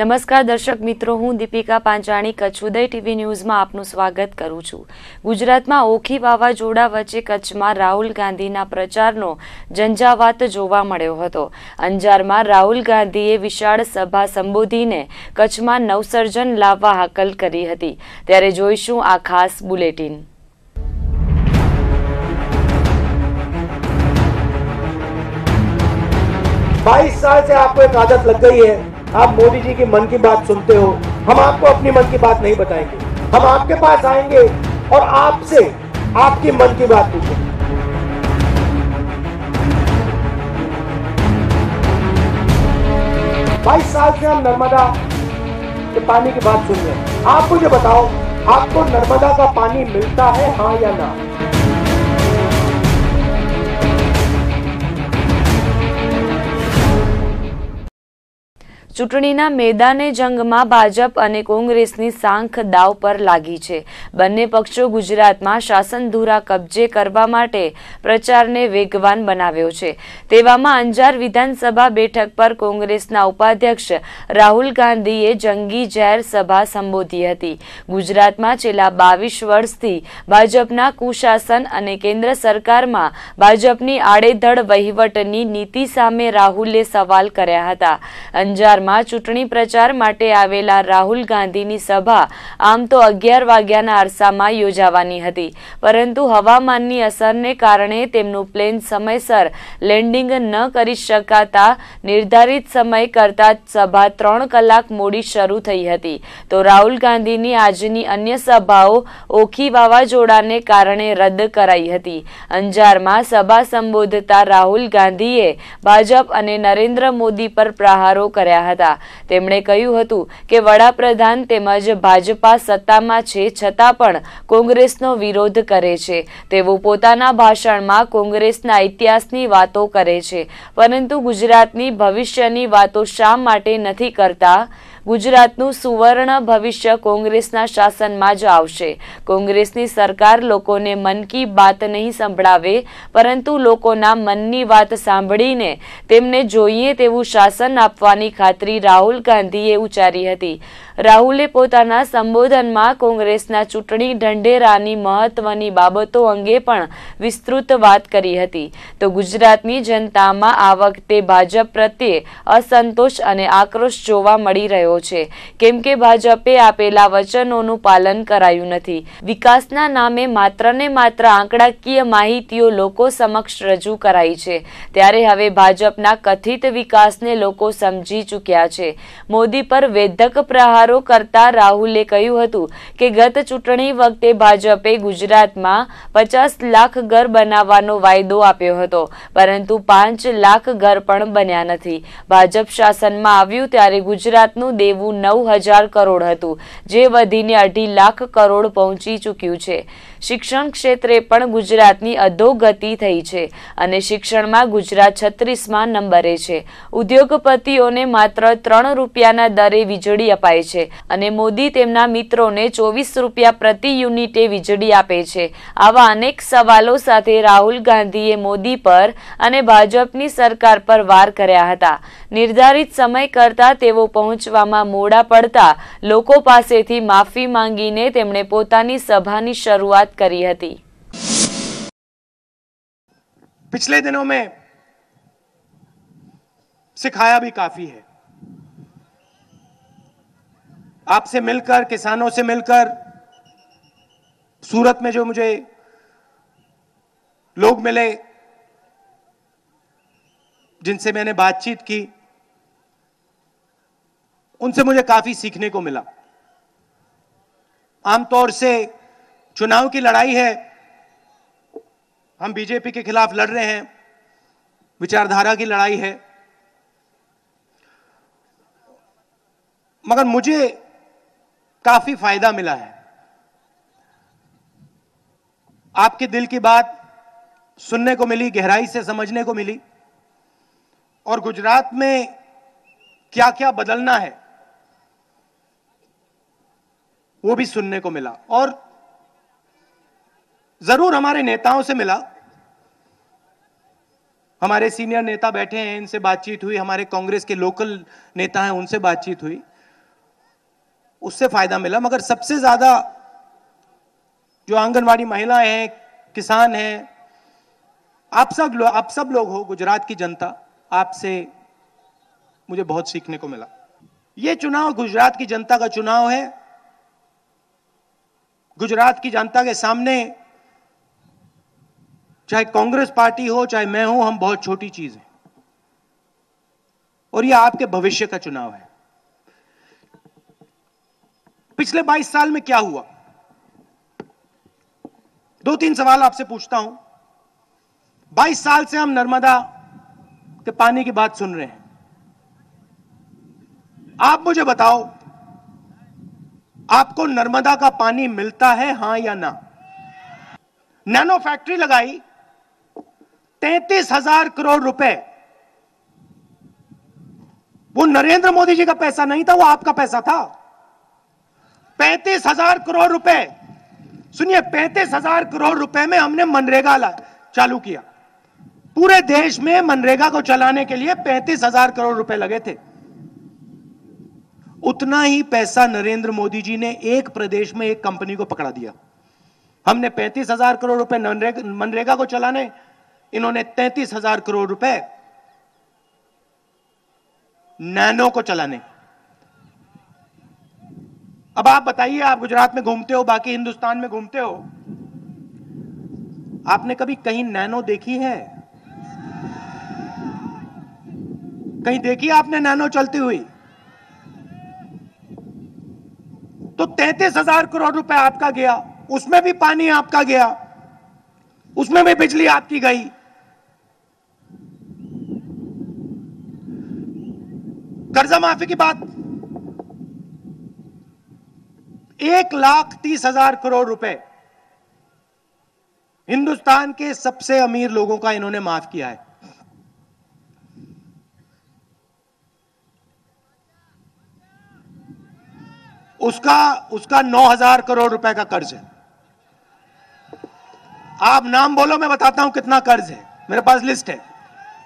નમસ્કાર દર્શક મિત્રો હું દીપિકા પાંચાણી કચ્છ ઉદય ટીવી ન્યૂઝમાં આપનું સ્વાગત કરું છું ગુજરાતમાં ઓખી વાવાઝોડા વચ્ચે કચ્છમાં રાહુલ ગાંધીના પ્રચારનો ઝંઝાવાત જોવા મળ્યો હતો અંજારમાં રાહુલ ગાંધીએ વિશાળ સભા સંબોધીને કચ્છમાં નવસર્જન લાવવા હાકલ કરી હતી ત્યારે જોઈશું આ ખાસ બુલેટિન बाईस साल से आपको एक आदत लग गई है आप मोदी जी की मन की बात सुनते हो हम आपको अपनी मन की बात नहीं बताएंगे हम आपके पास आएंगे और आपसे आपकी मन की बात पूछेंगे बाईस साल से हम नर्मदा के पानी की बात सुन रहे हैं आप मुझे बताओ आपको नर्मदा का पानी मिलता है हाँ या ना ચૂંટણીના મેદાને જંગમાં ભાજપ અને કોંગ્રેસની સાંખ દાવ પર લાગી છે બંને પક્ષો ગુજરાતમાં શાસન ધુરા કબજે કરવા માટે પ્રચારને વેગવાન બનાવ્યો છે તેવામાં અંજાર વિધાનસભા બેઠક પર કોંગ્રેસના ઉપાધ્યક્ષ રાહુલ ગાંધીએ જંગી જાહેર સભા સંબોધી હતી ગુજરાતમાં છેલ્લા બાવીસ વર્ષથી ભાજપના કુશાસન અને કેન્દ્ર સરકારમાં ભાજપની આડેધડ વહીવટની નીતિ સામે રાહુલે સવાલ કર્યા હતા અંજાર વિસ્તારમાં ચૂંટણી પ્રચાર માટે આવેલા રાહુલ ગાંધીની સભા આમ તો અગિયાર વાગ્યાના આરસામાં યોજાવાની હતી પરંતુ હવામાનની અસરને કારણે તેમનું પ્લેન સમયસર લેન્ડિંગ ન કરી શકાતા નિર્ધારિત સમય કરતા સભા ત્રણ કલાક મોડી શરૂ થઈ હતી તો રાહુલ ગાંધીની આજની અન્ય સભાઓ ઓખી વાવાઝોડાને કારણે રદ કરાઈ હતી અંજારમાં સભા સંબોધતા રાહુલ ગાંધીએ ભાજપ અને નરેન્દ્ર મોદી પર પ્રહારો કર્યા હતા હતા તેમણે કહ્યું હતું કે વડાપ્રધાન તેમજ ભાજપા સત્તામાં છે છતાં પણ કોંગ્રેસનો વિરોધ કરે છે તેઓ પોતાના ભાષણમાં કોંગ્રેસના ઇતિહાસની વાતો કરે છે પરંતુ ગુજરાતની ભવિષ્યની વાતો શા માટે નથી કરતા ગુજરાતનું સુવર્ણ ભવિષ્ય કોંગ્રેસના શાસનમાં જ આવશે કોંગ્રેસની સરકાર લોકોને મન કી બાત નહીં સંભળાવે પરંતુ લોકોના મનની વાત સાંભળીને તેમને જોઈએ તેવું શાસન આપવાની ખાતરી રાહુલ ગાંધીએ ઉચ્ચારી હતી રાહુલે પોતાના સંબોધનમાં કોંગ્રેસના ચૂંટણી ઢંઢેરાની મહત્વની બાબતો અંગે પણ વિસ્તૃત વાત કરી હતી તો ગુજરાતની જનતામાં આ વખતે ભાજપ પ્રત્યે અસંતોષ અને આક્રોશ જોવા મળી રહ્યો રહ્યો છે કેમ કે ભાજપે આપેલા વચનોનું પાલન કરાયું નથી વિકાસના નામે માત્ર ને માત્ર આંકડાકીય માહિતીઓ લોકો સમક્ષ રજૂ કરાઈ છે ત્યારે હવે ભાજપના કથિત વિકાસને લોકો સમજી ચૂક્યા છે મોદી પર વેધક પ્રહારો કરતા રાહુલે કહ્યું હતું કે ગત ચૂંટણી વખતે ભાજપે ગુજરાતમાં પચાસ લાખ ઘર બનાવવાનો વાયદો આપ્યો હતો પરંતુ પાંચ લાખ ઘર પણ બન્યા નથી ભાજપ શાસનમાં આવ્યું ત્યારે ગુજરાતનું દેવું નવ હજાર કરોડ હતું જે વધીને અઢી લાખ કરોડ પહોંચી ચૂક્યું છે શિક્ષણ ક્ષેત્રે પણ ગુજરાતની અધોગતિ થઈ છે અને શિક્ષણમાં ગુજરાત છત્રીસમાં નંબરે છે ઉદ્યોગપતિઓને માત્ર ત્રણ રૂપિયાના દરે વીજળી અપાય છે અને મોદી તેમના મિત્રોને ચોવીસ રૂપિયા પ્રતિ યુનિટે વીજળી આપે છે આવા અનેક સવાલો સાથે રાહુલ ગાંધીએ મોદી પર અને ભાજપની સરકાર પર વાર કર્યા હતા નિર્ધારિત સમય કરતાં તેઓ પહોંચવામાં મોડા પડતા લોકો પાસેથી માફી માંગીને તેમણે પોતાની સભાની શરૂઆત करी કરી पिछले दिनों में सिखाया भी काफी है आपसे मिलकर किसानों से मिलकर सूरत में जो मुझे लोग मिले जिनसे मैंने बातचीत की उनसे मुझे काफी सीखने को मिला आमतौर से चुनाव की लड़ाई है हम बीजेपी के खिलाफ लड़ रहे हैं विचारधारा की लड़ाई है मगर मुझे काफी फायदा मिला है आपके दिल की बात सुनने को मिली गहराई से समझने को मिली और गुजरात में क्या क्या बदलना है वो भी सुनने को मिला और जरूर हमारे नेताओं से मिला हमारे सीनियर नेता बैठे हैं इनसे बातचीत हुई हमारे कांग्रेस के लोकल नेता हैं उनसे बातचीत हुई उससे फायदा मिला मगर सबसे ज्यादा जो आंगनवाड़ी महिलाएं हैं किसान हैं आप सब लोग आप सब लोग हो गुजरात की जनता आपसे मुझे बहुत सीखने को मिला ये चुनाव गुजरात की जनता का चुनाव है गुजरात की जनता के सामने चाहे कांग्रेस पार्टी हो चाहे मैं हो हम बहुत छोटी चीज है और यह आपके भविष्य का चुनाव है पिछले 22 साल में क्या हुआ दो तीन सवाल आपसे पूछता हूं 22 साल से हम नर्मदा के पानी की बात सुन रहे हैं आप मुझे बताओ आपको नर्मदा का पानी मिलता है हां या ना नैनो फैक्ट्री लगाई तैतीस हजार करोड़ रुपए वो नरेंद्र मोदी जी का पैसा नहीं था वो आपका पैसा था पैंतीस हजार करोड़ रुपए सुनिए पैंतीस हजार करोड़ रुपए में हमने मनरेगा चालू किया पूरे देश में मनरेगा को चलाने के लिए पैंतीस हजार करोड़ रुपए लगे थे उतना ही पैसा नरेंद्र मोदी जी ने एक प्रदेश में एक कंपनी को पकड़ा दिया हमने पैंतीस हजार करोड़ रुपए मनरेगा को चलाने इन्होंने तैतीस हजार करोड़ रुपए नैनो को चलाने अब आप बताइए आप गुजरात में घूमते हो बाकी हिंदुस्तान में घूमते हो आपने कभी कहीं नैनो देखी है कहीं देखी आपने नैनो चलती हुई तो तैतीस हजार करोड़ रुपए आपका गया उसमें भी पानी आपका गया उसमें भी बिजली आपकी गई कर्जा माफी की बात एक लाख तीस हजार करोड़ रुपए हिंदुस्तान के सबसे अमीर लोगों का इन्होंने माफ किया है उसका उसका नौ हजार करोड़ रुपए का कर्ज है आप नाम बोलो मैं बताता हूं कितना कर्ज है मेरे पास लिस्ट है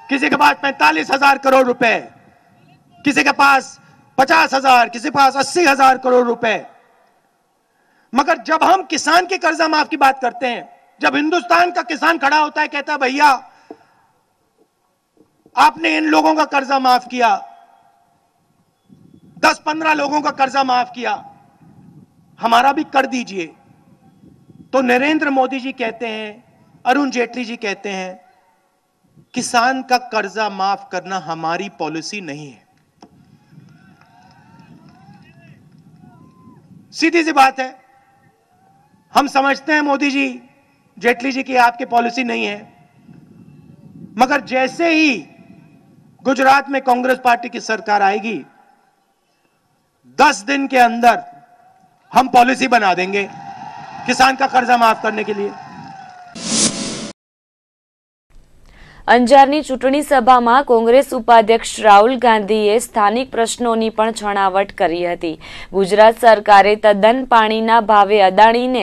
किसी के पास पैंतालीस हजार करोड़ रुपए है किसी के पास पचास हजार किसी के पास अस्सी हजार करोड़ रुपए मगर जब हम किसान के कर्जा माफ की बात करते हैं जब हिंदुस्तान का किसान खड़ा होता है कहता है भैया आपने इन लोगों का कर्जा माफ किया दस पंद्रह लोगों का कर्जा माफ किया हमारा भी कर दीजिए तो नरेंद्र मोदी जी कहते हैं अरुण जेटली जी कहते हैं किसान का कर्जा माफ करना हमारी पॉलिसी नहीं है सीधी सी बात है हम समझते हैं मोदी जी जेटली जी की आपकी पॉलिसी नहीं है मगर जैसे ही गुजरात में कांग्रेस पार्टी की सरकार आएगी दस दिन के अंदर हम पॉलिसी बना देंगे किसान का कर्जा माफ करने के लिए અંજારની ચૂંટણી સભામાં કોંગ્રેસ ઉપાધ્યક્ષ રાહુલ ગાંધીએ સ્થાનિક પ્રશ્નોની પણ છણાવટ કરી હતી ગુજરાત સરકારે તદ્દન પાણીના ભાવે અદાણીને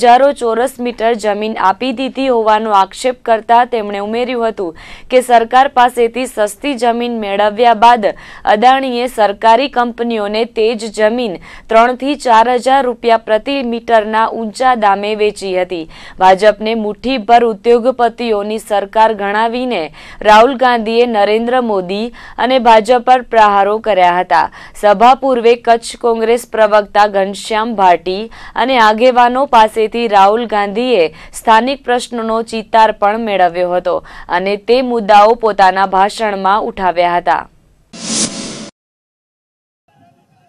હજારો ચોરસ મીટર જમીન આપી દીધી હોવાનો આક્ષેપ કરતા તેમણે ઉમેર્યું હતું કે સરકાર પાસેથી સસ્તી જમીન મેળવ્યા બાદ અદાણીએ સરકારી કંપનીઓને તે જ જમીન ત્રણથી ચાર હજાર રૂપિયા પ્રતિ મીટરના ઊંચા દામે વેચી હતી ભાજપને મુઠ્ઠીભર ઉદ્યોગપતિઓની સરકાર ગણાવી આરોપીને રાહુલ ગાંધીએ નરેન્દ્ર મોદી અને ભાજપ પર પ્રહારો કર્યા હતા સભા પૂર્વે કચ્છ કોંગ્રેસ પ્રવક્તા ઘનશ્યામ ભાટી અને આગેવાનો પાસેથી રાહુલ ગાંધીએ સ્થાનિક પ્રશ્નોનો ચિતાર પણ મેળવ્યો હતો અને તે મુદ્દાઓ પોતાના ભાષણમાં ઉઠાવ્યા હતા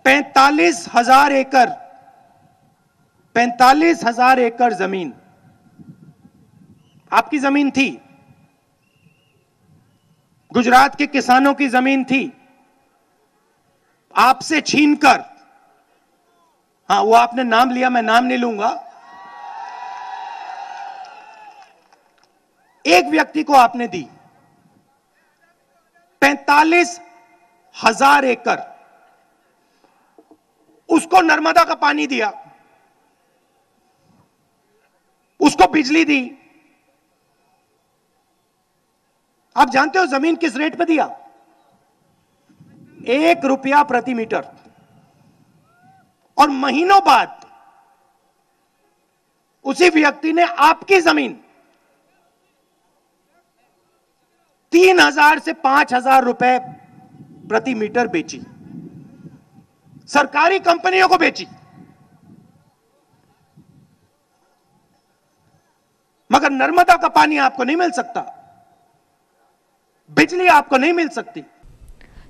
पैंतालीस हजार एकड़ पैंतालीस हजार एकड़ जमीन आपकी जमीन थी गुजरात के किसानों की जमीन थी आपसे छीनकर हाँ वो आपने नाम लिया मैं नाम नहीं लूंगा एक व्यक्ति को आपने दी पैतालीस हजार एकड़ उसको नर्मदा का पानी दिया उसको बिजली दी आप जानते हो जमीन किस रेट पे दिया एक रुपया प्रति मीटर और महीनों बाद उसी व्यक्ति ने आपकी जमीन तीन हजार से पांच हजार रुपए प्रति मीटर बेची सरकारी कंपनियों को बेची मगर नर्मदा का पानी आपको नहीं मिल सकता बिजली आपको नहीं मिल सकती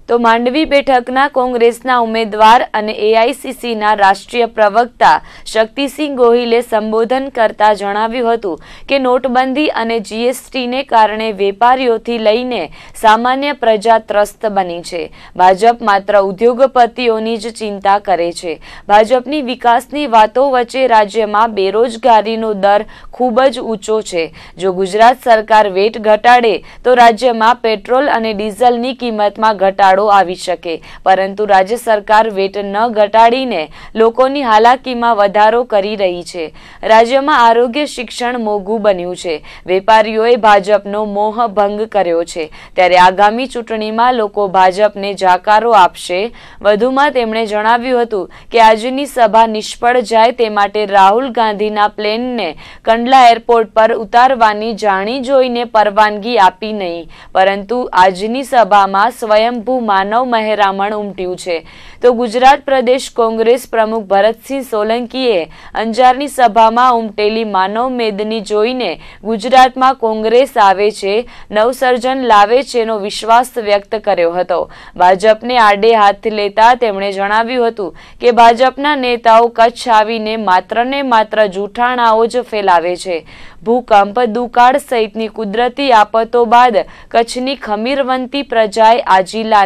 તો માંડવી બેઠકના કોંગ્રેસના ઉમેદવાર અને એઆઈસીસીના રાષ્ટ્રીય પ્રવક્તા શક્તિસિંહ ગોહિલે સંબોધન કરતા જણાવ્યું હતું કે નોટબંધી અને જીએસટીને કારણે વેપારીઓથી લઈને સામાન્ય પ્રજા ત્રસ્ત બની છે ભાજપ માત્ર ઉદ્યોગપતિઓની જ ચિંતા કરે છે ભાજપની વિકાસની વાતો વચ્ચે રાજ્યમાં બેરોજગારીનો દર ખૂબ જ ઊંચો છે જો ગુજરાત સરકાર વેટ ઘટાડે તો રાજ્યમાં પેટ્રોલ અને ડીઝલની કિંમતમાં ઘટાડો ઘટાડો આવી શકે પરંતુ રાજ્ય સરકાર વેટ ન ઘટાડીને લોકોની હાલાકીમાં વધારો કરી રહી છે રાજ્યમાં આરોગ્ય શિક્ષણ મોંઘું બન્યું છે વેપારીઓએ ભાજપનો મોહ ભંગ કર્યો છે ત્યારે આગામી ચૂંટણીમાં લોકો ભાજપને જાકારો આપશે વધુમાં તેમણે જણાવ્યું હતું કે આજની સભા નિષ્ફળ જાય તે માટે રાહુલ ગાંધીના પ્લેનને કંડલા એરપોર્ટ પર ઉતારવાની જાણી જોઈને પરવાનગી આપી નહીં પરંતુ આજની સભામાં સ્વયંભૂ માનવ મહેરામણ ઉમટ્યું છે તો ગુજરાત પ્રદેશ કોંગ્રેસ પ્રમુખ ભરતસિંહ સોલંકીએ અંજારની સભામાં ઉમટેલી માનવ મેદની જોઈને ગુજરાતમાં કોંગ્રેસ આવે છે નવસર્જન લાવે છેનો વિશ્વાસ વ્યક્ત કર્યો હતો ભાજપને આડે હાથ લેતા તેમણે જણાવ્યું હતું કે ભાજપના નેતાઓ કચ્છ આવીને માત્ર ને માત્ર જૂઠાણાઓ જ ફેલાવે છે ભૂકંપ દુકાળ સહિતની કુદરતી આફતો બાદ કચ્છની ખમીરવંતી પ્રજાએ આ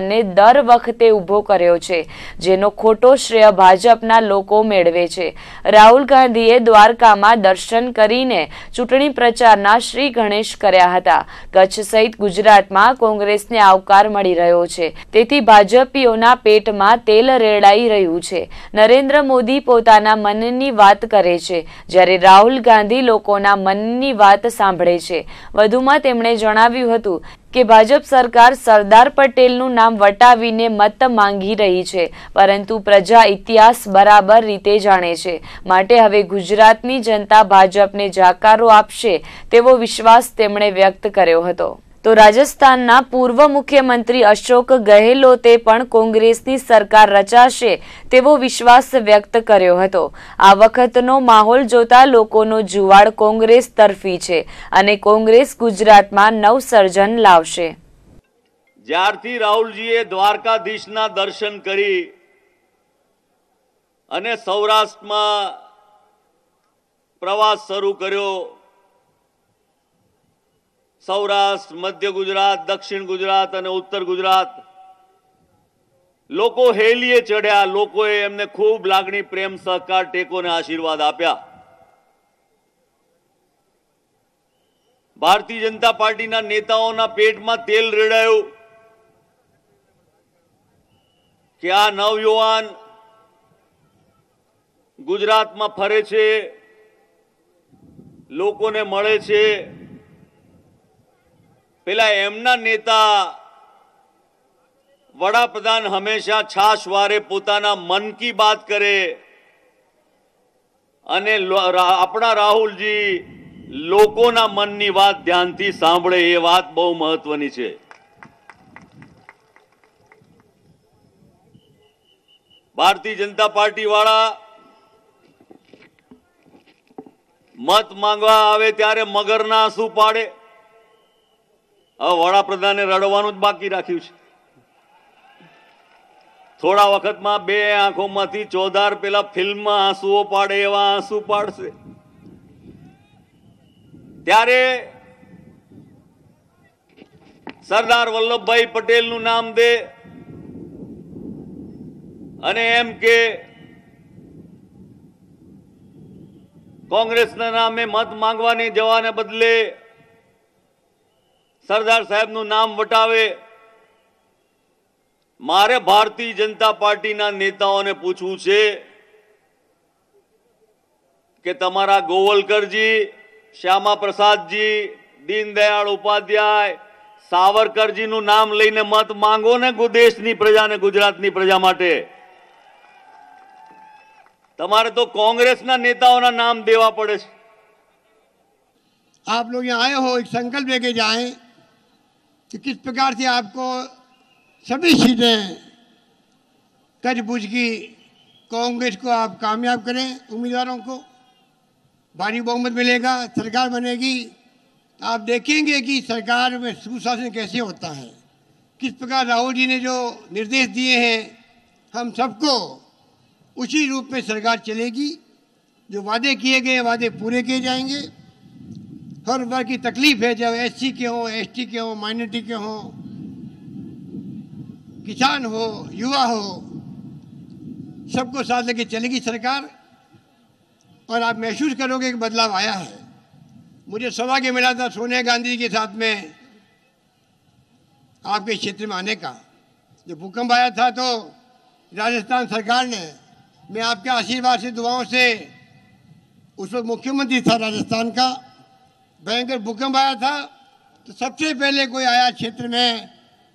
પ્રશ્નને દર વખતે ઊભો કર્યો છે જેનો ખોટો શ્રેય ભાજપના લોકો મેળવે છે રાહુલ ગાંધીએ દ્વારકામાં દર્શન કરીને ચૂંટણી પ્રચારના શ્રી ગણેશ કર્યા હતા કચ્છ સહિત ગુજરાતમાં કોંગ્રેસને આવકાર મળી રહ્યો છે તેથી ભાજપીઓના પેટમાં તેલ રેડાઈ રહ્યું છે નરેન્દ્ર મોદી પોતાના મનની વાત કરે છે જ્યારે રાહુલ ગાંધી લોકોના મનની વાત સાંભળે છે વધુમાં તેમણે જણાવ્યું હતું કે ભાજપ સરકાર સરદાર પટેલનું નામ વટાવીને મત માંગી રહી છે પરંતુ પ્રજા ઇતિહાસ બરાબર રીતે જાણે છે માટે હવે ગુજરાતની જનતા ભાજપને જાકારો આપશે તેવો વિશ્વાસ તેમણે વ્યક્ત કર્યો હતો તો રાજસ્થાનના પૂર્વ મુખ્યમંત્રી અશોક ગહેલોતે પણ કોંગ્રેસની સરકાર રચાશે તેવો વિશ્વાસ વ્યક્ત કર્યો હતો આ વખતનો માહોલ જોતા લોકોનો જુવાળ કોંગ્રેસ તરફી છે અને કોંગ્રેસ ગુજરાતમાં નવસર્જન લાવશે જ્યારથી રાહુલજીએ દ્વારકાધીશના દર્શન કરી અને સૌરાષ્ટ્રમાં પ્રવાસ શરૂ કર્યો સૌરાષ્ટ્ર મધ્ય ગુજરાત દક્ષિણ ગુજરાત અને ઉત્તર ગુજરાત લોકો હેલીએ ચડ્યા લોકોએ એમને ખૂબ લાગણી પ્રેમ સહકાર ટેકોને આશીર્વાદ આપ્યા ભારતીય જનતા પાર્ટીના નેતાઓના પેટમાં તેલ રેડાયું કે આ નવયુવાન ગુજરાતમાં ફરે છે લોકોને મળે છે પેલા એમના નેતા વડાપ્રધાન હંમેશા છાશ વારે પોતાના મન કી બાત કરે અને આપણા રાહુલજી લોકોના મનની વાત ધ્યાનથી સાંભળે એ વાત બહુ મહત્વની છે ભારતીય જનતા પાર્ટી વાળા મત માંગવા આવે ત્યારે મગરના આંસુ પાડે હવે વડાપ્રધાને રડવાનું જ બાકી રાખ્યું છે થોડા વખતમાં બે આંખોમાંથી ચોધાર પેલા ફિલ્મમાં આંસુઓ પાડે એવા આંસુ પાડશે ત્યારે સરદાર વલ્લભભાઈ પટેલનું નામ દે અને એમ કે કોંગ્રેસના નામે મત માંગવાની જવાને બદલે સરદાર સાહેબનું નામ વટાવે મારે ભારતીય જનતા પાર્ટીના નેતાઓને પૂછવું છે કે તમારા ગોવલકરજી શ્યામા પ્રસાદજી દીનદયાળ ઉપાધ્યાય સાવરકરજીનું નામ લઈને મત માંગો ને દેશની પ્રજા ને ગુજરાતની પ્રજા માટે તમારે તો કોંગ્રેસના નેતાઓના નામ દેવા પડે છે आप लोग यहाँ आए हो एक संकल्प लेके जाएं तो किस प्रकार से आपको सभी सीटें कच बुझ की कांग्रेस को आप कामयाब करें उम्मीदवारों को भारी बहुमत मिलेगा सरकार बनेगी आप देखेंगे कि सरकार में सुशासन कैसे होता है किस प्रकार राहुल जी ने जो निर्देश दिए हैं हम सबको उसी रूप में सरकार चलेगी जो वादे किए गए वादे पूरे किए जाएंगे हर वर्ग की तकलीफ है जब सी के हों एसटी के हों माइनॉरिटी के हों किसान हो युवा हो सबको साथ लेके चलेगी सरकार और आप महसूस करोगे कि बदलाव आया है मुझे सौभाग्य मिला था सोनिया गांधी के साथ में आपके क्षेत्र में आने का जब भूकंप आया था तो राजस्थान सरकार ने मैं आपके आशीर्वाद से दुआओं से उस वक्त मुख्यमंत्री था राजस्थान का भयंकर भूकंप आया था तो सबसे पहले कोई आया क्षेत्र में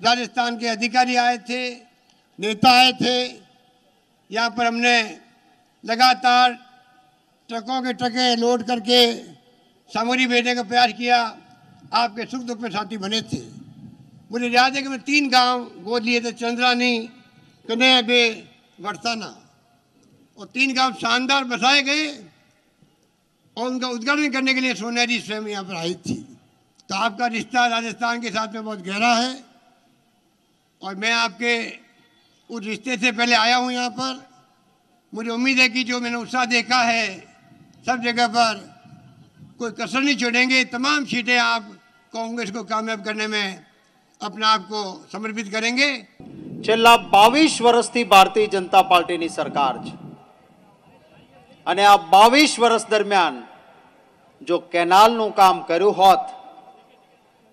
राजस्थान के अधिकारी आए थे नेता आए थे यहाँ पर हमने लगातार ट्रकों के ट्रके लोड करके सामग्री भेजने का प्रयास किया आपके सुख दुख में साथी बने थे मुझे याद है कि मैं तीन गांव गोद लिए थे चंद्रानी कन्या बे वरसाना और तीन गांव शानदार बसाए गए कौन उनका उद्घाटन करने के लिए सोनहरी स्वयं यहाँ पर आई थी तो आपका रिश्ता राजस्थान के साथ में बहुत गहरा है और मैं आपके उस रिश्ते से पहले आया हूँ यहाँ पर मुझे उम्मीद है कि जो मैंने उत्साह देखा है सब जगह पर कोई कसर नहीं छोड़ेंगे तमाम सीटें आप कांग्रेस को कामयाब करने में अपने आप को समर्पित करेंगे छाला बीस वर्ष थी भारतीय जनता पार्टी सरकार आ बीस वर्ष दरमियान જો કેનાલનું કામ કર્યું હોત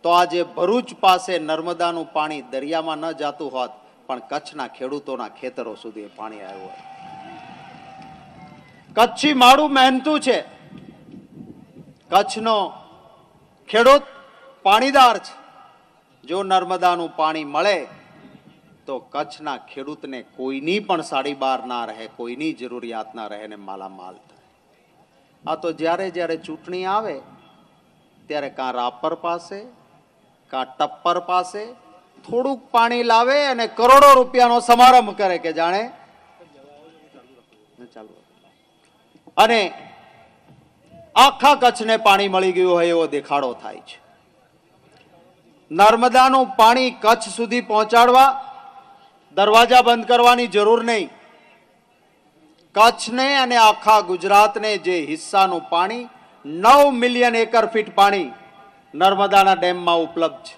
તો આજે ભરૂચ પાસે નર્મદાનું પાણી દરિયામાં ન જાતું હોત પણ કચ્છના ખેડૂતોના ખેતરો સુધી પાણી આવ્યું હોત કચ્છી માળું મહેનતું છે કચ્છનો ખેડૂત પાણીદાર છે જો નર્મદાનું પાણી મળે તો કચ્છના ખેડૂતને કોઈની પણ સાડી બાર ના રહે કોઈની જરૂરિયાત ના રહે ને માલામાલ આ તો જ્યારે જ્યારે ચૂંટણી આવે ત્યારે કાં રાપર પાસે કાં ટપ્પર પાસે થોડુંક પાણી લાવે અને કરોડો રૂપિયાનો સમારંભ કરે કે જાણે ચાલુ અને આખા કચ્છને પાણી મળી ગયું હોય એવો દેખાડો થાય છે નર્મદાનું પાણી કચ્છ સુધી પહોંચાડવા દરવાજા બંધ કરવાની જરૂર નહીં કચ્છને અને આખા ગુજરાતને જે હિસ્સાનું પાણી નવ મિલિયન એકર ફીટ પાણી નર્મદાના ડેમમાં ઉપલબ્ધ છે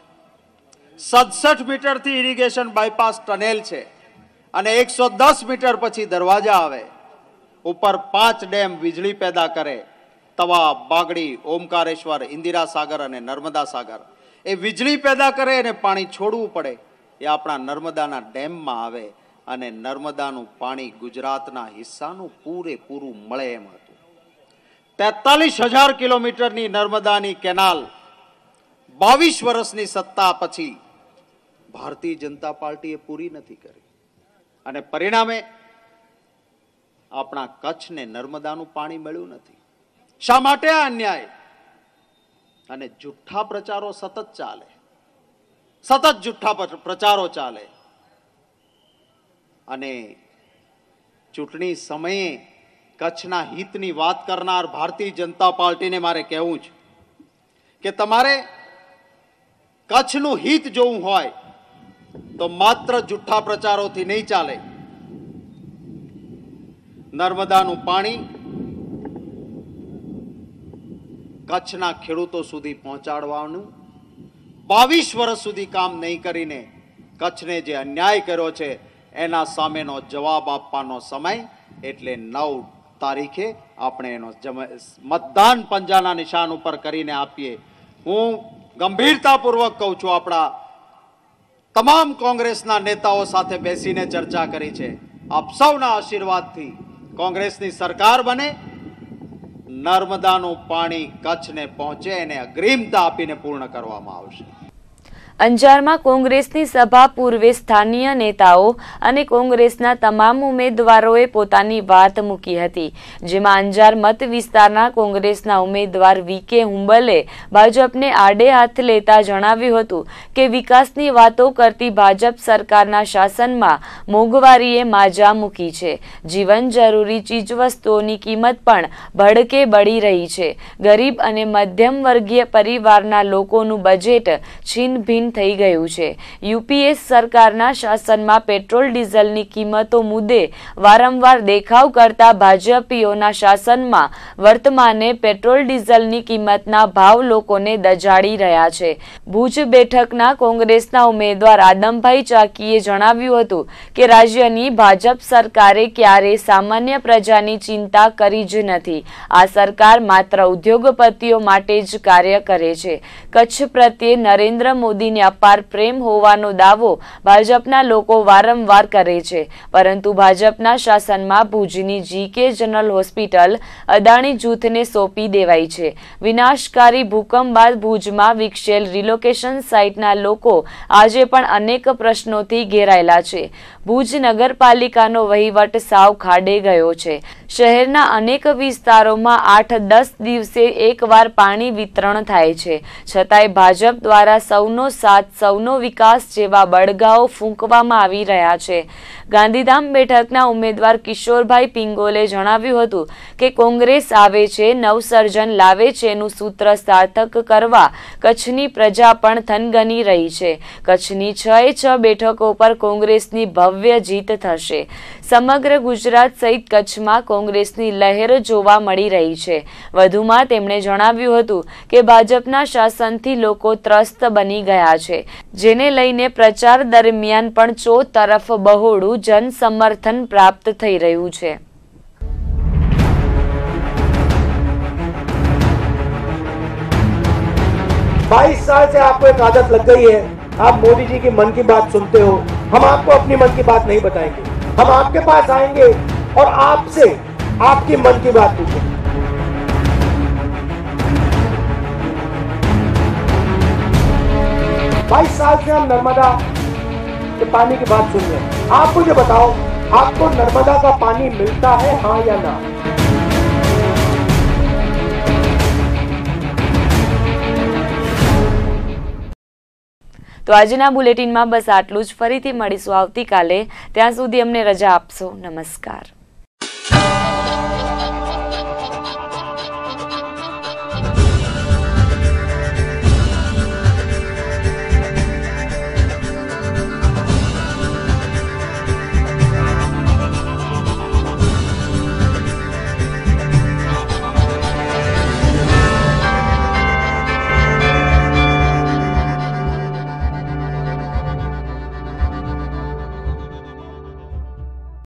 સડસઠ મીટરથી ઇરિગેશન બાયપાસ ટનેલ છે અને એકસો દસ મીટર પછી દરવાજા આવે ઉપર પાંચ ડેમ વીજળી પેદા કરે તવા બાગડી ઓમકારેશ્વર ઇન્દિરા સાગર અને નર્મદા સાગર એ વીજળી પેદા કરે અને પાણી છોડવું પડે એ આપણા નર્મદાના ડેમમાં આવે અને નર્મદાનું પાણી ગુજરાતના હિસ્સાનું પૂરેપૂરું મળે એમ હતું તેતાલીસ હજાર કિલોમીટરની નર્મદાની કેનાલ બાવીસ વર્ષની સત્તા પછી ભારતીય જનતા પાર્ટીએ પૂરી નથી કરી અને પરિણામે આપણા કચ્છને નર્મદાનું પાણી મળ્યું નથી શા માટે આ અન્યાય અને જુઠ્ઠા પ્રચારો સતત ચાલે સતત જુઠ્ઠા પ્રચારો ચાલે અને ચૂંટણી સમયે કચ્છના હિતની વાત કરનાર ભારતીય જનતા પાર્ટીને મારે કહેવું છે કે તમારે કચ્છનું હિત જોવું હોય તો માત્ર જુઠ્ઠા પ્રચારોથી નહીં ચાલે નર્મદાનું પાણી કચ્છના ખેડૂતો સુધી પહોંચાડવાનું બાવીસ વર્ષ સુધી કામ નહીં કરીને કચ્છને જે અન્યાય કર્યો છે એના સામેનો જવાબ આપવાનો સમય એટલે નવ તારીખે આપણે એનો મતદાન પંજાના નિશાન ઉપર કરીને આપીએ હું ગંભીરતાપૂર્વક કહું છું આપણા તમામ કોંગ્રેસના નેતાઓ સાથે બેસીને ચર્ચા કરી છે આપ સૌના આશીર્વાદથી કોંગ્રેસની સરકાર બને નર્મદાનું પાણી કચ્છને પહોંચે એને અગ્રીમતા આપીને પૂર્ણ કરવામાં આવશે અંજારમાં કોંગ્રેસની સભા પૂર્વે સ્થાનીય નેતાઓ અને કોંગ્રેસના તમામ ઉમેદવારોએ પોતાની વાત મૂકી હતી જેમાં અંજાર મત વિસ્તારના કોંગ્રેસના ઉમેદવાર વી કે હુંબલે ભાજપને આડે હાથ લેતા જણાવ્યું હતું કે વિકાસની વાતો કરતી ભાજપ સરકારના શાસનમાં મોંઘવારીએ માજા મૂકી છે જીવન જરૂરી ચીજવસ્તુઓની કિંમત પણ ભડકે બળી રહી છે ગરીબ અને મધ્યમ વર્ગીય પરિવારના લોકોનું બજેટ છિન્નભિન્ન થઈ ગયું છે યુપીએસ સરકારના શાસનમાં પેટ્રોલ ડીઝલની કિંમતો મુદ્દે વારંવાર દેખાવ કરતા ભાજપીઓના શાસનમાં વર્તમાને પેટ્રોલ ડીઝલની કિંમતના ભાવ લોકોને દજાડી રહ્યા છે ભુજ બેઠકના કોંગ્રેસના ઉમેદવાર આદમભાઈ ચાકીએ જણાવ્યું હતું કે રાજ્યની ભાજપ સરકારે ક્યારેય સામાન્ય પ્રજાની ચિંતા કરી જ નથી આ સરકાર માત્ર ઉદ્યોગપતિઓ માટે જ કાર્ય કરે છે કચ્છ પ્રત્યે નરેન્દ્ર મોદીને લોકોને અપાર પ્રેમ હોવાનો દાવો ભાજપના લોકો વારંવાર કરે છે પરંતુ ભાજપના શાસનમાં ભુજની જીકે જનરલ હોસ્પિટલ અદાણી જૂથને સોંપી દેવાઈ છે વિનાશકારી ભૂકંપ બાદ ભુજમાં વિકસેલ રિલોકેશન સાઇટના લોકો આજે પણ અનેક પ્રશ્નોથી ઘેરાયેલા છે ભુજ નગરપાલિકાનો વહીવટ સાવ ખાડે ગયો છે શહેરના અનેક વિસ્તારોમાં આઠ દસ દિવસે એકવાર પાણી વિતરણ થાય છે છતાંય ભાજપ દ્વારા સૌનો સાથ સૌનો વિકાસ જેવા બળગાઓ ફૂંકવામાં આવી રહ્યા છે ગાંધીધામ બેઠકના ઉમેદવાર કિશોરભાઈ પિંગોલે જણાવ્યું હતું કે કોંગ્રેસ આવે છે નવસર્જન લાવે છે એનું સૂત્ર સાર્થક કરવા કચ્છની પ્રજા પણ થનગની રહી છે કચ્છની છ એ છ બેઠકો પર કોંગ્રેસની ભવ્ય જીત થશે સમગ્ર ગુજરાત સહિત કચ્છમાં કોંગ્રેસની લહેર જોવા મળી રહી છે વધુમાં તેમણે જણાવ્યું હતું કે ભાજપના શાસનથી લોકો ત્રસ્ત બની ગયા છે જેને લઈને પ્રચાર દરમિયાન પણ ચો તરફ બહોળું जन समर्थन प्राप्त થઈ રહ્યું છે 22 સાલ સે આપકો એક આદત લગ ગઈ હે આપ મોદીજી કે મન કી વાત સુનતે હો હમ આપકો અપની મન કી વાત નહીં બતાયેંગે હમ આપકે પાસ આયેંગે ઓર આપસે આપકી મન કી વાત પૂછે 22 સાલ સે હમ नर्मदा के पानी की बात सुन लें आप मुझे बताओ आपको नर्मदा का पानी मिलता है हाँ या ना तो आज बुलेटिन में बस आटलूज ज फरी मड़ीशू आती का त्या अमने रजा आपसो नमस्कार